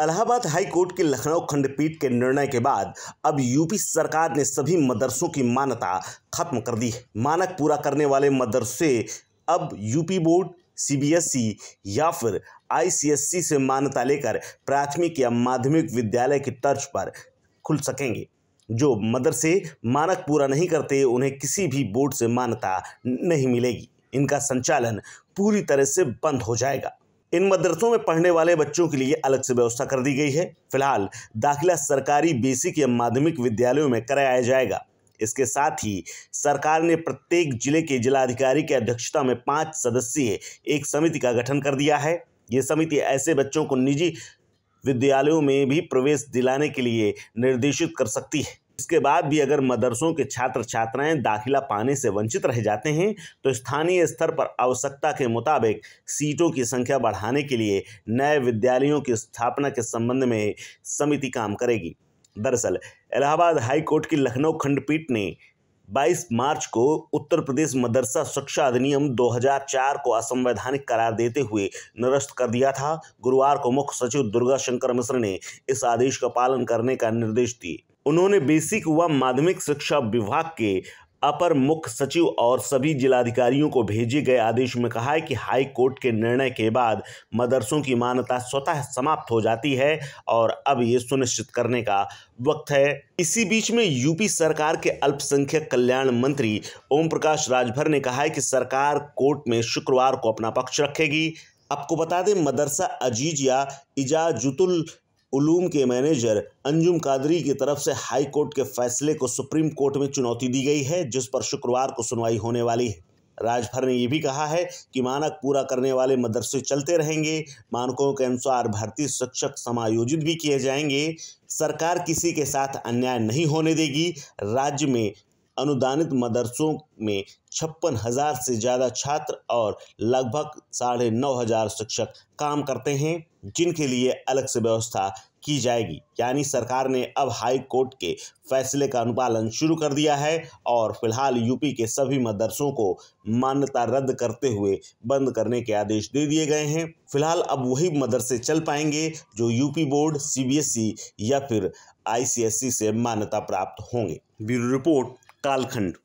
Allahabad high court की लखनऊ खंडपीठ के निर्णय के बाद अब यूपी सरकार ने सभी मदरसों की मान्यता खत्म कर दी है मानक पूरा करने वाले मदरसे अब यूपी बोर्ड सीबीएसई या फिर आईसीएससी से मान्यता लेकर प्राथमिक या माध्यमिक विद्यालय की तर्ज पर खुल सकेंगे जो मदरसे मानक पूरा नहीं करते उन्हें किसी भी बोर्ड से मान्यता नहीं मिलेगी इनका संचालन पूरी तरह से बंद हो जाएगा इन मदरसों में पढ़ने वाले बच्चों के लिए अलग से व्यवस्था कर दी गई है फिलहाल दाखिला सरकारी बेसिक या माध्यमिक विद्यालयों में कराया जाएगा इसके साथ ही सरकार ने प्रत्येक जिले के जिलाधिकारी की अध्यक्षता में पाँच सदस्यीय एक समिति का गठन कर दिया है ये समिति ऐसे बच्चों को निजी विद्यालयों में भी प्रवेश दिलाने के लिए निर्देशित कर सकती है इसके बाद भी अगर मदरसों के छात्र छात्राएं दाखिला पाने से वंचित रह जाते हैं तो स्थानीय स्तर पर आवश्यकता के मुताबिक सीटों की संख्या बढ़ाने के लिए नए विद्यालयों की स्थापना के संबंध में समिति काम करेगी दरअसल इलाहाबाद हाईकोर्ट की लखनऊ खंडपीठ ने 22 मार्च को उत्तर प्रदेश मदरसा शिक्षा अधिनियम 2004 को असंवैधानिक करार देते हुए निरस्त कर दिया था गुरुवार को मुख्य सचिव दुर्गा शंकर मिश्र ने इस आदेश का पालन करने का निर्देश दिए उन्होंने बेसिक व माध्यमिक शिक्षा विभाग के अपर मुख्य सचिव और सभी जिलाधिकारियों को भेजे गए आदेश में कहा है कि हाई कोर्ट के निर्णय के बाद मदरसों की मान्यता स्वतः समाप्त हो जाती है और अब ये सुनिश्चित करने का वक्त है इसी बीच में यूपी सरकार के अल्पसंख्यक कल्याण मंत्री ओम प्रकाश राजभर ने कहा है कि सरकार कोर्ट में शुक्रवार को अपना पक्ष रखेगी आपको बता दें मदरसा अजीज या इजाजुतुल उलूम के मैनेजर अंजुम कादरी की तरफ से हाई कोर्ट के फैसले को सुप्रीम कोर्ट में चुनौती दी गई है जिस पर शुक्रवार को सुनवाई होने वाली है राजभर ने यह भी कहा है कि मानक पूरा करने वाले मदरसे चलते रहेंगे मानकों के अनुसार भर्ती शिक्षक समायोजित भी किए जाएंगे सरकार किसी के साथ अन्याय नहीं होने देगी राज्य में अनुदानित मदरसों में छप्पन हज़ार से ज़्यादा छात्र और लगभग साढ़े नौ हज़ार शिक्षक काम करते हैं जिनके लिए अलग से व्यवस्था की जाएगी यानी सरकार ने अब हाई कोर्ट के फैसले का अनुपालन शुरू कर दिया है और फिलहाल यूपी के सभी मदरसों को मान्यता रद्द करते हुए बंद करने के आदेश दे दिए गए हैं फिलहाल अब वही मदरसे चल पाएंगे जो यूपी बोर्ड सीबीएसई या फिर आईसीएसई से मान्यता प्राप्त होंगे ब्यूरो रिपोर्ट कालखंड